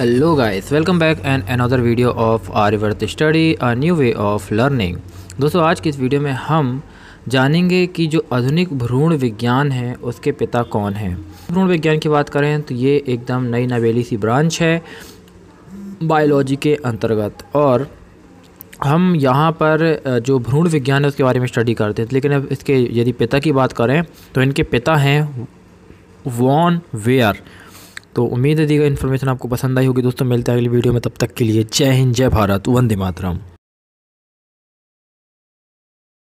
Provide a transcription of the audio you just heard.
guys welcome back and another video of our Arivart study a new way of learning दोस्तों आज की इस video में हम जानेंगे कि जो आधुनिक भ्रूण विज्ञान है उसके पिता कौन हैं भ्रूण विज्ञान की बात करें तो ये एकदम नई नवेली सी ब्रांच है बायोलॉजी के अंतर्गत और हम यहाँ पर जो भ्रूण विज्ञान है उसके बारे में स्टडी करते हैं लेकिन अब इसके यदि पिता की बात करें तो इनके पिता हैं वॉन वेयर तो उम्मीद है दी गई इन्फॉर्मेशन आपको पसंद आई होगी दोस्तों मिलते हैं अगली वीडियो में तब तक के लिए जय हिंद जय भारत वंदे मातरम